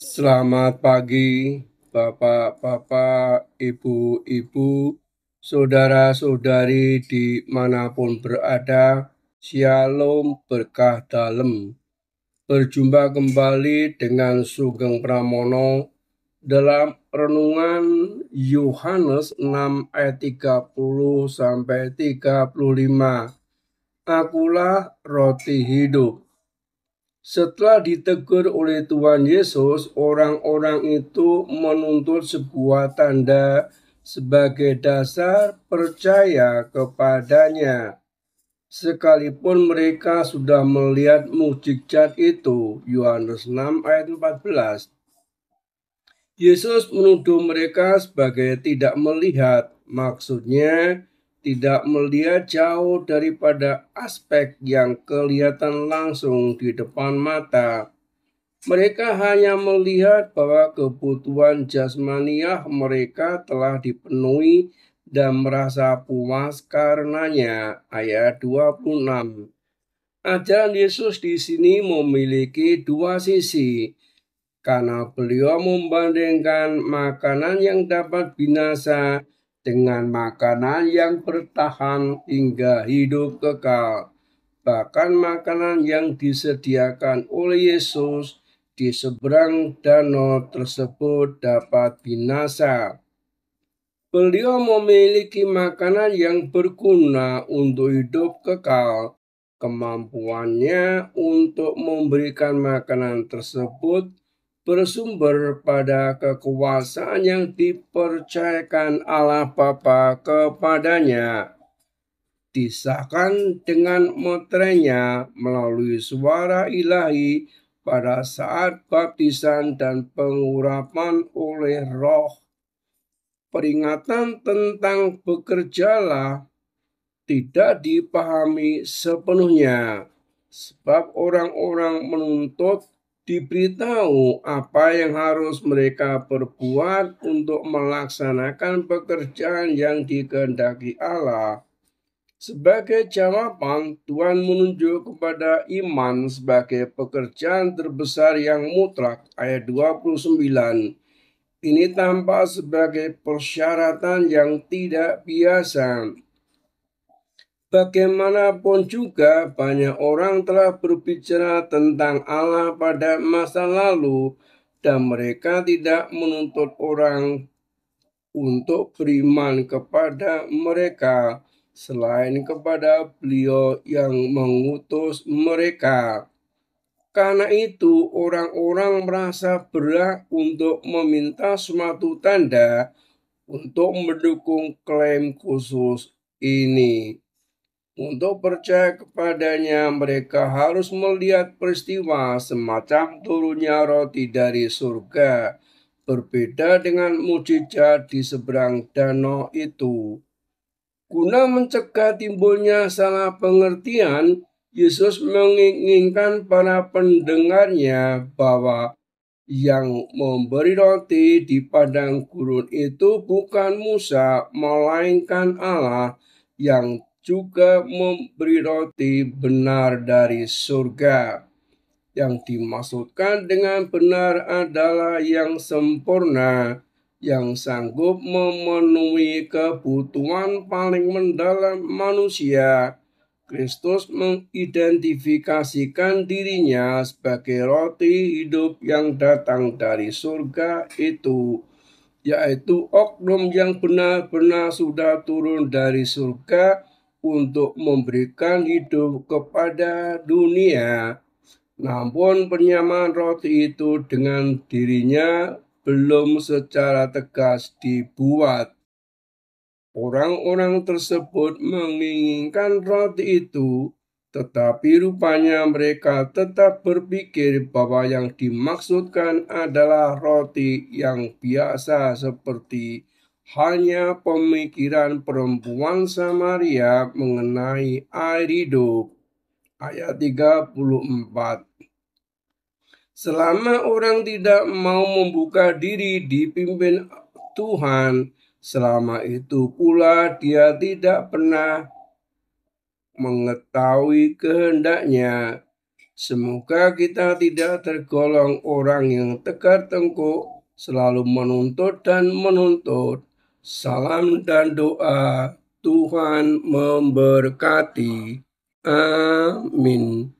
Selamat pagi, Bapak-Bapak, Ibu-Ibu, Saudara-saudari di manapun berada, Shalom berkah dalam. Berjumpa kembali dengan Sugeng Pramono dalam renungan Yohanes 6 ayat 30 sampai 35. Akulah roti hidup. Setelah ditegur oleh Tuhan Yesus, orang-orang itu menuntut sebuah tanda sebagai dasar percaya kepadanya. Sekalipun mereka sudah melihat mukjizat itu, Yohanes 6 ayat 14. Yesus menuduh mereka sebagai tidak melihat, maksudnya tidak melihat jauh daripada aspek yang kelihatan langsung di depan mata. Mereka hanya melihat bahwa kebutuhan jasmaniah mereka telah dipenuhi dan merasa puas karenanya. Ayat 26. Ajaran Yesus di sini memiliki dua sisi karena beliau membandingkan makanan yang dapat binasa dengan makanan yang bertahan hingga hidup kekal. Bahkan makanan yang disediakan oleh Yesus di seberang danau tersebut dapat binasa. Beliau memiliki makanan yang berguna untuk hidup kekal. Kemampuannya untuk memberikan makanan tersebut bersumber pada kekuasaan yang dipercayakan Allah Bapa kepadanya. Disahkan dengan motrenya melalui suara ilahi pada saat baptisan dan pengurapan oleh roh. Peringatan tentang bekerjalah tidak dipahami sepenuhnya, sebab orang-orang menuntut diberitahu apa yang harus mereka perbuat untuk melaksanakan pekerjaan yang dikehendaki Allah. Sebagai jawaban, Tuhan menunjuk kepada iman sebagai pekerjaan terbesar yang mutlak, ayat 29. Ini tampak sebagai persyaratan yang tidak biasa Bagaimanapun juga banyak orang telah berbicara tentang Allah pada masa lalu dan mereka tidak menuntut orang untuk beriman kepada mereka selain kepada beliau yang mengutus mereka. Karena itu orang-orang merasa berat untuk meminta suatu tanda untuk mendukung klaim khusus ini. Untuk percaya kepadanya, mereka harus melihat peristiwa semacam turunnya roti dari surga, berbeda dengan mujizat di seberang danau itu. Guna mencegah timbulnya salah pengertian, Yesus menginginkan para pendengarnya bahwa yang memberi roti di padang gurun itu bukan Musa, melainkan Allah yang juga memberi roti benar dari surga. Yang dimaksudkan dengan benar adalah yang sempurna, yang sanggup memenuhi kebutuhan paling mendalam manusia. Kristus mengidentifikasikan dirinya sebagai roti hidup yang datang dari surga itu, yaitu oknum yang benar-benar sudah turun dari surga untuk memberikan hidup kepada dunia. Namun penyamaan roti itu dengan dirinya belum secara tegas dibuat. Orang-orang tersebut menginginkan roti itu, tetapi rupanya mereka tetap berpikir bahwa yang dimaksudkan adalah roti yang biasa seperti hanya pemikiran perempuan Samaria mengenai air hidup. Ayat 34 Selama orang tidak mau membuka diri dipimpin Tuhan, selama itu pula dia tidak pernah mengetahui kehendaknya. Semoga kita tidak tergolong orang yang tegar tengkuk, selalu menuntut dan menuntut, Salam dan doa Tuhan memberkati. Amin.